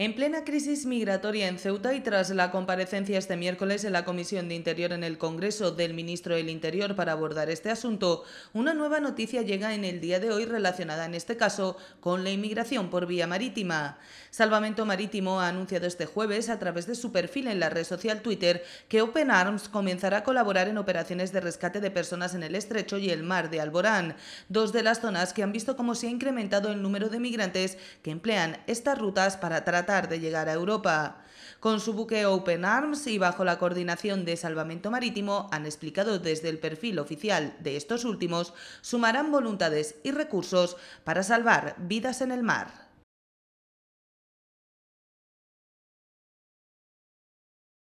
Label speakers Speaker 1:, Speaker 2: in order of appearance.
Speaker 1: En plena crisis migratoria en Ceuta y tras la comparecencia este miércoles en la Comisión de Interior en el Congreso del ministro del Interior para abordar este asunto, una nueva noticia llega en el día de hoy relacionada en este caso con la inmigración por vía marítima. Salvamento Marítimo ha anunciado este jueves a través de su perfil en la red social Twitter que Open Arms comenzará a colaborar en operaciones de rescate de personas en el estrecho y el mar de Alborán, dos de las zonas que han visto cómo se ha incrementado el número de migrantes que emplean estas rutas para tratar de llegar a Europa. Con su buque Open Arms y bajo la coordinación de Salvamento Marítimo, han explicado desde el perfil oficial de estos últimos, sumarán voluntades y recursos para salvar vidas en el mar.